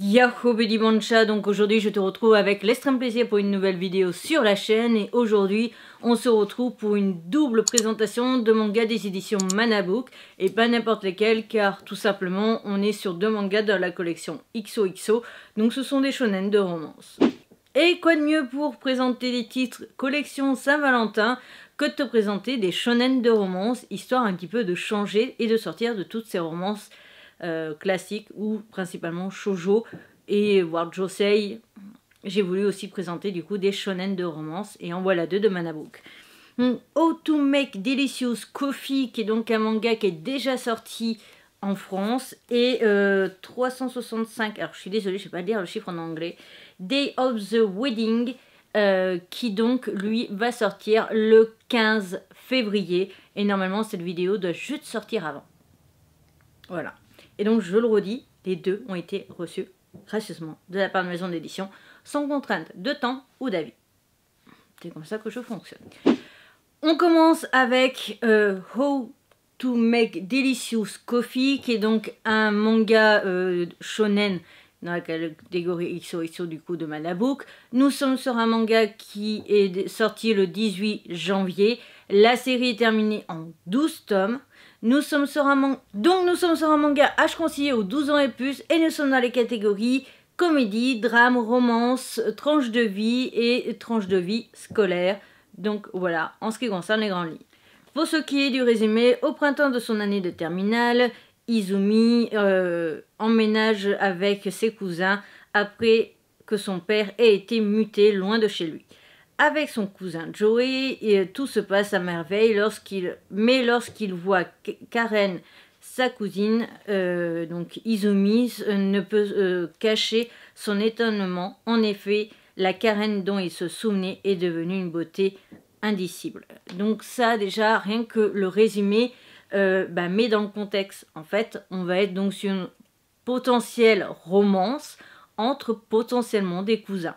Yahoo Bidi Mancha, donc aujourd'hui je te retrouve avec l'extrême plaisir pour une nouvelle vidéo sur la chaîne et aujourd'hui on se retrouve pour une double présentation de mangas des éditions Manabook et pas n'importe lesquels car tout simplement on est sur deux mangas de la collection XOXO donc ce sont des shonen de romance. Et quoi de mieux pour présenter les titres collection Saint-Valentin que de te présenter des shonen de romance histoire un petit peu de changer et de sortir de toutes ces romances euh, classique classiques ou principalement shojo et World Josei. J'ai voulu aussi présenter du coup des shonen de romance et en voilà deux de manabouk How to Make Delicious Coffee qui est donc un manga qui est déjà sorti en France et 365, euh, alors je suis désolée, je ne pas lire le chiffre en anglais, Day of the Wedding euh, qui donc lui va sortir le 15 février et normalement cette vidéo doit juste sortir avant. Voilà. Et donc, je le redis, les deux ont été reçus gracieusement de la part de la maison d'édition, sans contrainte de temps ou d'avis. C'est comme ça que je fonctionne. On commence avec euh, How to Make Delicious Coffee, qui est donc un manga euh, shonen dans la catégorie XOXO du coup de Manabook. Nous sommes sur un manga qui est sorti le 18 janvier. La série est terminée en 12 tomes. Nous sommes sur un Donc nous sommes sur un manga âge conseillé aux 12 ans et plus et nous sommes dans les catégories comédie, drame, romance, tranche de vie et tranche de vie scolaire. Donc voilà, en ce qui concerne les grands lignes. Pour ce qui est du résumé, au printemps de son année de terminale, Izumi euh, emménage avec ses cousins après que son père ait été muté loin de chez lui avec son cousin Joey et tout se passe à merveille lorsqu'il mais lorsqu'il voit Karen sa cousine euh, donc Izumi euh, ne peut euh, cacher son étonnement en effet la Karen dont il se souvenait est devenue une beauté indicible donc ça déjà rien que le résumé euh, bah, met dans le contexte en fait on va être donc sur une potentielle romance entre potentiellement des cousins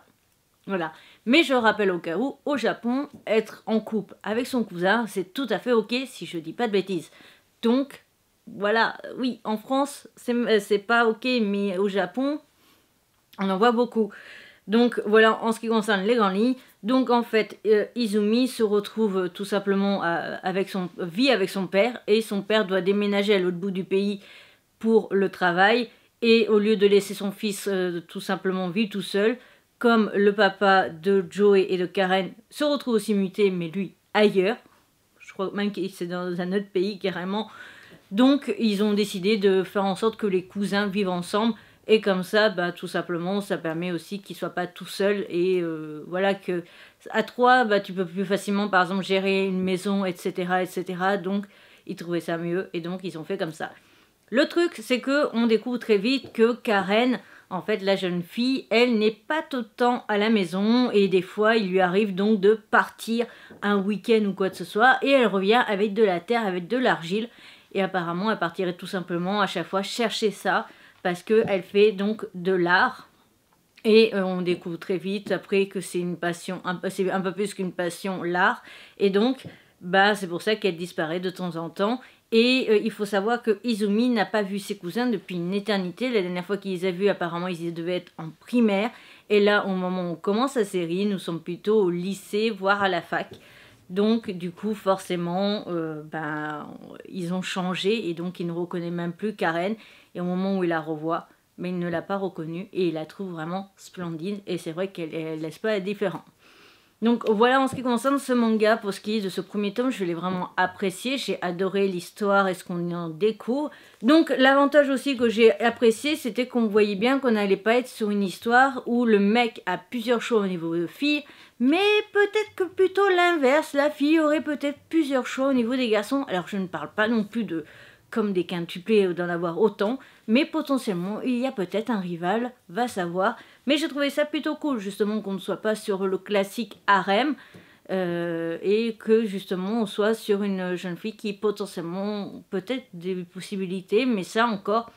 voilà mais je rappelle au cas où, au Japon, être en couple avec son cousin, c'est tout à fait ok si je dis pas de bêtises. Donc, voilà, oui, en France, c'est euh, pas ok, mais au Japon, on en voit beaucoup. Donc voilà en ce qui concerne les grandes lignes. Donc en fait, euh, Izumi se retrouve tout simplement euh, avec son vit avec son père et son père doit déménager à l'autre bout du pays pour le travail et au lieu de laisser son fils tout simplement vivre tout seul, comme le papa de Joey et de Karen, se retrouvent aussi muté, mais lui ailleurs. Je crois même qu'il c'est dans un autre pays carrément. Donc ils ont décidé de faire en sorte que les cousins vivent ensemble. Et comme ça, bah, tout simplement, ça permet aussi qu'ils ne soient pas tout seuls. Et euh, voilà que à trois, bah, tu peux plus facilement, par exemple, gérer une maison, etc. etc. Donc ils trouvaient ça mieux. Et donc ils ont fait comme ça. Le truc, c'est que on découvre très vite que Karen en fait, la jeune fille, elle n'est pas tout le temps à la maison et des fois, il lui arrive donc de partir un week-end ou quoi que ce soit et elle revient avec de la terre, avec de l'argile et apparemment, elle partirait tout simplement à chaque fois chercher ça parce qu'elle fait donc de l'art. Et euh, on découvre très vite après que c'est une passion, c'est un peu plus qu'une passion, l'art. Et donc, bah, c'est pour ça qu'elle disparaît de temps en temps et euh, il faut savoir que Izumi n'a pas vu ses cousins depuis une éternité. La dernière fois qu'il les a vus, apparemment, ils devaient être en primaire. Et là, au moment où on commence la série, nous sommes plutôt au lycée, voire à la fac. Donc, du coup, forcément, euh, ben, ils ont changé et donc il ne reconnaît même plus Karen. Et au moment où il la revoit, mais il ne l'a pas reconnue et il la trouve vraiment splendide. Et c'est vrai qu'elle laisse pas différente. Donc voilà en ce qui concerne ce manga, pour ce qui est de ce premier tome, je l'ai vraiment apprécié, j'ai adoré l'histoire et ce qu'on en découvre. Donc l'avantage aussi que j'ai apprécié, c'était qu'on voyait bien qu'on n'allait pas être sur une histoire où le mec a plusieurs choix au niveau de filles, mais peut-être que plutôt l'inverse, la fille aurait peut-être plusieurs choix au niveau des garçons. Alors je ne parle pas non plus de comme des quintuplés d'en avoir autant, mais potentiellement il y a peut-être un rival, va savoir. Mais j'ai trouvé ça plutôt cool justement qu'on ne soit pas sur le classique harem euh, et que justement on soit sur une jeune fille qui potentiellement peut-être des possibilités, mais ça encore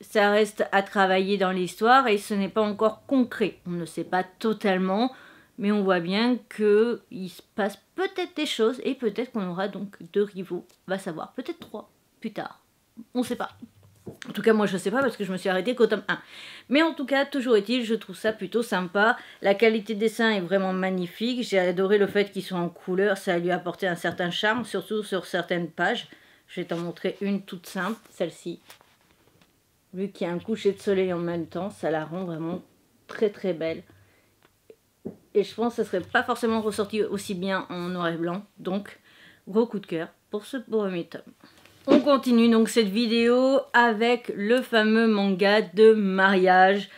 ça reste à travailler dans l'histoire et ce n'est pas encore concret. On ne sait pas totalement, mais on voit bien que il se passe peut-être des choses et peut-être qu'on aura donc deux rivaux, va savoir, peut-être trois plus tard. On ne sait pas. En tout cas, moi, je sais pas parce que je me suis arrêtée qu'au tome 1. Mais en tout cas, toujours est-il, je trouve ça plutôt sympa. La qualité de dessin est vraiment magnifique. J'ai adoré le fait qu'ils soient en couleur. Ça a lui apporté un certain charme, surtout sur certaines pages. Je vais t'en montrer une toute simple, celle-ci. Vu qu'il y a un coucher de soleil en même temps, ça la rend vraiment très très belle. Et je pense que ça serait pas forcément ressorti aussi bien en noir et blanc. Donc, gros coup de cœur pour ce premier tome. On continue donc cette vidéo avec le fameux manga de mariage.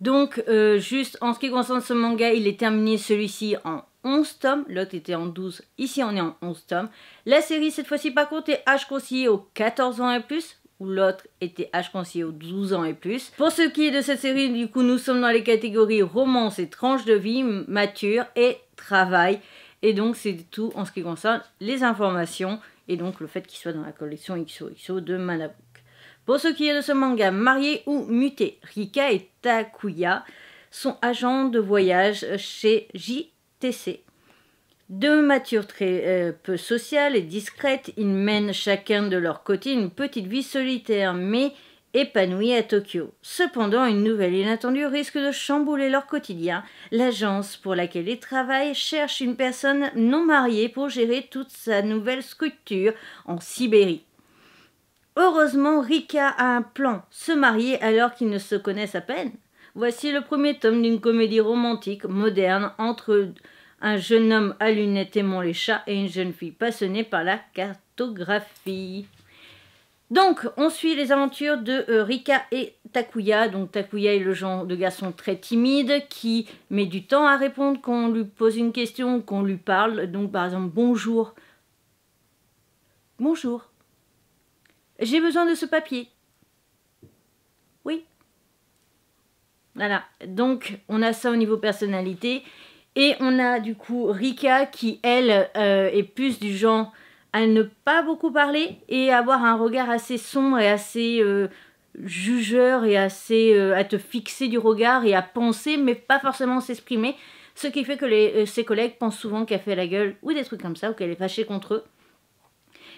Donc euh, juste en ce qui concerne ce manga, il est terminé celui-ci en 11 tomes, l'autre était en 12, ici on est en 11 tomes. La série cette fois-ci par contre est H conseillé aux 14 ans et plus, ou l'autre était H conseillé aux 12 ans et plus. Pour ce qui est de cette série, du coup nous sommes dans les catégories romance et tranche de vie, mature et travail. Et donc, c'est tout en ce qui concerne les informations et donc le fait qu'il soit dans la collection XOXO de Manabook. Pour ce qui est de ce manga, marié ou muté, Rika et Takuya sont agents de voyage chez JTC. Deux matures très euh, peu sociales et discrètes, ils mènent chacun de leur côté une petite vie solitaire, mais épanouie à Tokyo. Cependant, une nouvelle inattendue risque de chambouler leur quotidien. L'agence pour laquelle ils travaillent cherche une personne non mariée pour gérer toute sa nouvelle sculpture en Sibérie. Heureusement, Rika a un plan, se marier alors qu'ils ne se connaissent à peine. Voici le premier tome d'une comédie romantique moderne entre un jeune homme à lunettes aimant les chats et une jeune fille passionnée par la cartographie. Donc, on suit les aventures de euh, Rika et Takuya. Donc, Takuya est le genre de garçon très timide qui met du temps à répondre quand on lui pose une question, qu'on lui parle. Donc, par exemple, bonjour. Bonjour. J'ai besoin de ce papier. Oui. Voilà. Donc, on a ça au niveau personnalité. Et on a du coup Rika qui, elle, euh, est plus du genre à ne pas beaucoup parler et avoir un regard assez sombre et assez euh, jugeur et assez euh, à te fixer du regard et à penser mais pas forcément s'exprimer. Ce qui fait que euh, ses collègues pensent souvent qu'elle fait la gueule ou des trucs comme ça ou qu'elle est fâchée contre eux.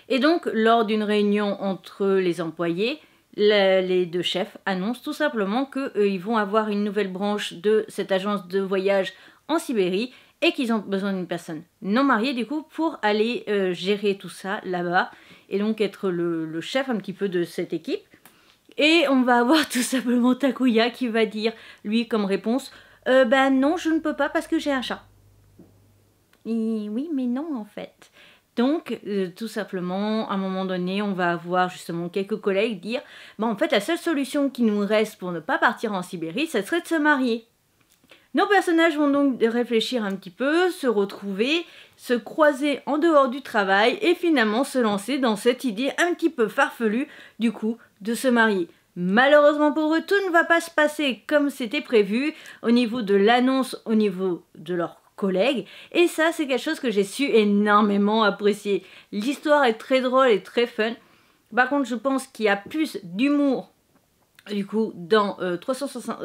Et donc lors d'une réunion entre les employés, les deux chefs annoncent tout simplement qu'ils vont avoir une nouvelle branche de cette agence de voyage en Sibérie et qu'ils ont besoin d'une personne non mariée du coup pour aller euh, gérer tout ça là-bas et donc être le, chef un petit peu de cette équipe. Et on va avoir tout simplement Takuya qui va dire lui comme réponse euh, Ben non, je ne peux pas parce que j'ai un chat. oui, mais non en fait. Donc, euh, tout simplement, à un moment donné, on va avoir justement quelques collègues dire bah, En fait, la seule solution qui nous reste pour ne pas partir en Sibérie, ce serait de se marier. Nos personnages vont donc réfléchir un petit peu, se retrouver, se croiser en dehors du travail et finalement se lancer dans cette idée un petit peu farfelue du coup de se marier. Malheureusement pour eux, tout ne va pas se passer comme c'était prévu au niveau de l'annonce, au niveau de leurs collègues. Et ça, c'est quelque chose que j'ai su énormément apprécier. L'histoire est très drôle et très fun. Par contre, je pense qu'il y a plus d'humour, du coup, dans 365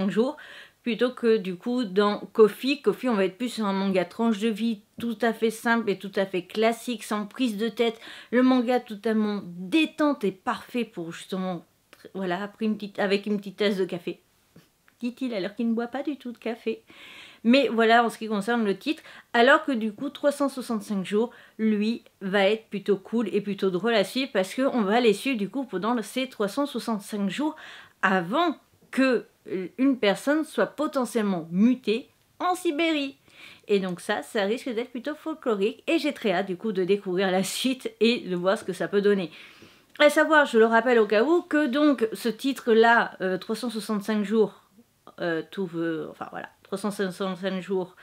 euh, euh, jours plutôt que du coup dans Kofi, Kofi on va être plus sur un manga tranche de vie tout à fait simple et tout à fait classique, sans prise de tête. Le manga totalement détente et parfait pour justement, voilà, après une petite, avec une petite tasse de café. Dit-il alors qu'il ne boit pas du tout de café. Mais voilà en ce qui concerne le titre, alors que du coup 365 jours, lui, va être plutôt cool et plutôt drôle à suivre parce qu'on va les suivre du coup pendant ces 365 jours avant que euh, une personne soit potentiellement mutée en Sibérie. Et donc ça, ça risque d'être plutôt folklorique et j'ai très hâte du coup de découvrir la suite et de voir ce que ça peut donner. À savoir, je le rappelle au cas où, que donc ce titre-là, 365 euh, jours, euh, tout veut, enfin voilà, 365 jours,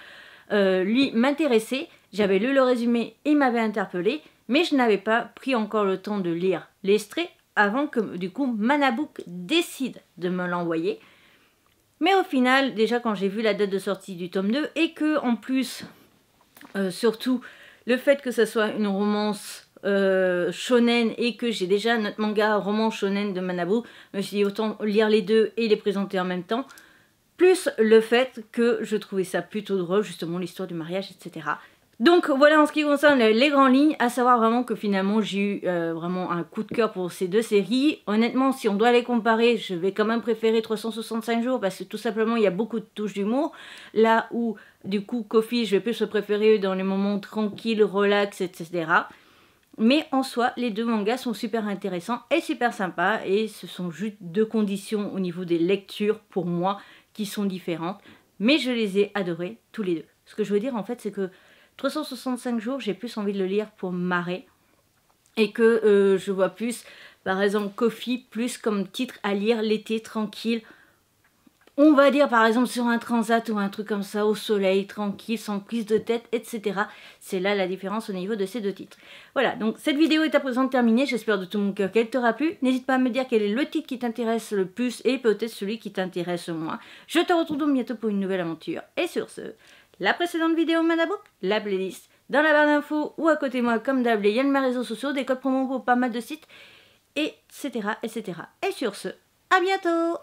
lui m'intéressait, j'avais lu le résumé, il m'avait interpellé, mais je n'avais pas pris encore le temps de lire l'extrait avant que du coup Manabook décide de me l'envoyer. Mais au final, déjà quand j'ai vu la date de sortie du tome 2 et que en plus, euh, surtout le fait que ça soit une romance euh, shonen et que j'ai déjà notre manga roman shonen de Manabu, je me suis dit autant lire les deux et les présenter en même temps. Plus le fait que je trouvais ça plutôt drôle, justement l'histoire du mariage, etc. Donc voilà en ce qui concerne les grandes lignes, à savoir vraiment que finalement j'ai eu euh, vraiment un coup de cœur pour ces deux séries. Honnêtement, si on doit les comparer, je vais quand même préférer 365 jours parce que tout simplement il y a beaucoup de touches d'humour. Là où du coup Kofi, je vais plus se préférer dans les moments tranquilles, relax, etc. Mais en soi, les deux mangas sont super intéressants et super sympas et ce sont juste deux conditions au niveau des lectures pour moi qui sont différentes. Mais je les ai adorés tous les deux. Ce que je veux dire en fait, c'est que 365 jours, j'ai plus envie de le lire pour marrer et que euh, je vois plus, par exemple, Coffee, plus comme titre à lire l'été tranquille. On va dire par exemple sur un transat ou un truc comme ça, au soleil, tranquille, sans prise de tête, etc. C'est là la différence au niveau de ces deux titres. Voilà, donc cette vidéo est à présent terminée. J'espère de tout mon cœur qu'elle t'aura plu. N'hésite pas à me dire quel est le titre qui t'intéresse le plus et peut-être celui qui t'intéresse moins. Je te retrouve donc bientôt pour une nouvelle aventure. Et sur ce, la précédente vidéo Manabook, la playlist, dans la barre d'infos ou à côté moi comme d'hab, il y a mes réseaux sociaux, des codes promo pour pas mal de sites, etc. etc. Et sur ce, à bientôt